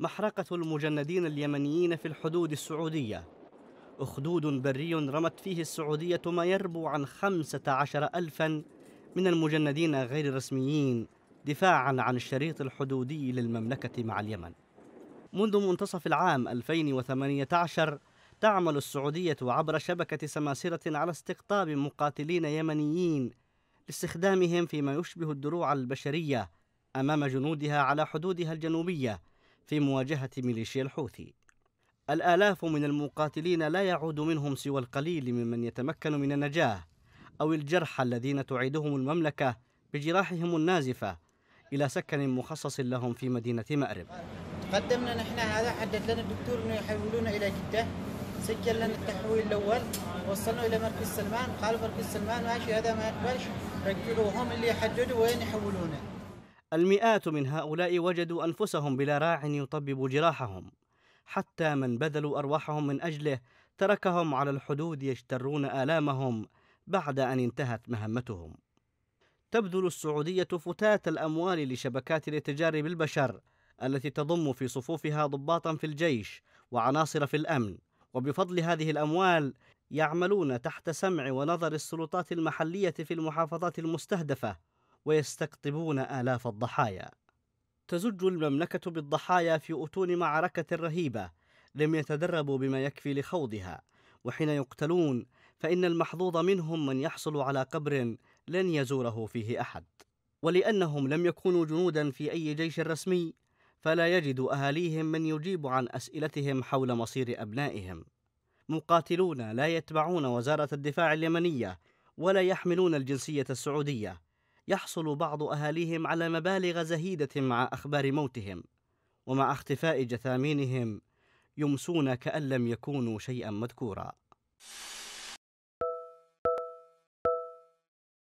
محرقة المجندين اليمنيين في الحدود السعودية أخدود بري رمت فيه السعودية ما يربو عن خمسة عشر ألفا من المجندين غير الرسميين دفاعا عن الشريط الحدودي للمملكة مع اليمن منذ منتصف العام 2018 تعمل السعودية عبر شبكة سماسرة على استقطاب مقاتلين يمنيين لاستخدامهم فيما يشبه الدروع البشرية أمام جنودها على حدودها الجنوبية في مواجهة ميليشيا الحوثي الآلاف من المقاتلين لا يعود منهم سوى القليل ممن يتمكن من النجاة أو الجرحى الذين تعيدهم المملكة بجراحهم النازفة إلى سكن مخصص لهم في مدينة مأرب قدمنا نحن هذا حدد لنا الدكتور أنه يحولونا إلى جدة سجل لنا التحويل الأول وصلنا إلى مركز سلمان قالوا مركز سلمان ماشي هذا ما يقبلش رجعوهم اللي يحددوا وين يحولونا المئات من هؤلاء وجدوا أنفسهم بلا راع يطبب جراحهم حتى من بذلوا أرواحهم من أجله تركهم على الحدود يجترون آلامهم بعد أن انتهت مهمتهم تبذل السعودية فتاة الأموال لشبكات الاتجار بالبشر التي تضم في صفوفها ضباطا في الجيش وعناصر في الأمن وبفضل هذه الأموال يعملون تحت سمع ونظر السلطات المحلية في المحافظات المستهدفة ويستقطبون آلاف الضحايا. تزج المملكة بالضحايا في أتون معركة رهيبة لم يتدربوا بما يكفي لخوضها، وحين يقتلون فإن المحظوظ منهم من يحصل على قبر لن يزوره فيه أحد. ولأنهم لم يكونوا جنودا في أي جيش رسمي، فلا يجد أهاليهم من يجيب عن أسئلتهم حول مصير أبنائهم. مقاتلون لا يتبعون وزارة الدفاع اليمنية ولا يحملون الجنسية السعودية يحصل بعض أهاليهم على مبالغ زهيدة مع أخبار موتهم ومع اختفاء جثامينهم يمسون كأن لم يكونوا شيئا مذكورا